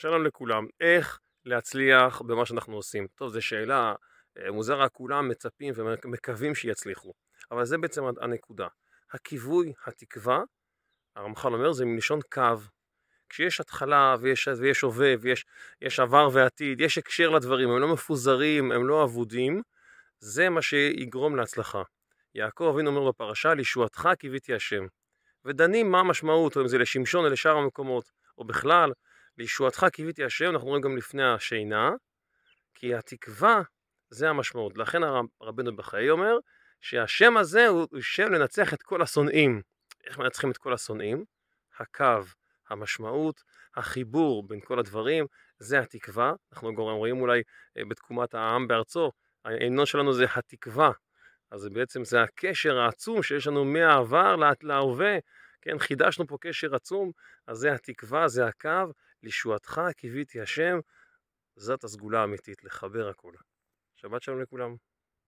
שלום לכולם, איך להצליח במה שאנחנו עושים? טוב, זו שאלה אה, מוזרה, כולם מצפים ומקווים שיצליחו, אבל זה בעצם הנקודה. הכיווי, התקווה, הרמח"ל אומר, זה מלשון קו. כשיש התחלה ויש, ויש הווה ויש עבר ועתיד, יש הקשר לדברים, הם לא מפוזרים, הם לא אבודים, זה מה שיגרום להצלחה. יעקב אבינו אומר בפרשה, לישועתך קיוויתי השם. ודנים מה המשמעות, או אם זה לשמשון או לשאר המקומות, או בכלל, לישועתך קיוויתי השם, אנחנו רואים גם לפני השינה, כי התקווה זה המשמעות. לכן רבנו בחיי אומר שהשם הזה הוא שם לנצח את כל השונאים. איך מנצחים את כל השונאים? הקו, המשמעות, החיבור בין כל הדברים, זה התקווה. אנחנו גורם, רואים אולי אה, בתקומת העם בארצו, ההמנון שלנו זה התקווה. אז בעצם זה הקשר העצום שיש לנו מהעבר להווה. כן, חידשנו פה קשר עצום, אז זה התקווה, זה הקו, לישועתך קיוויתי השם, זאת הסגולה האמיתית, לחבר הכול. שבת שלום לכולם.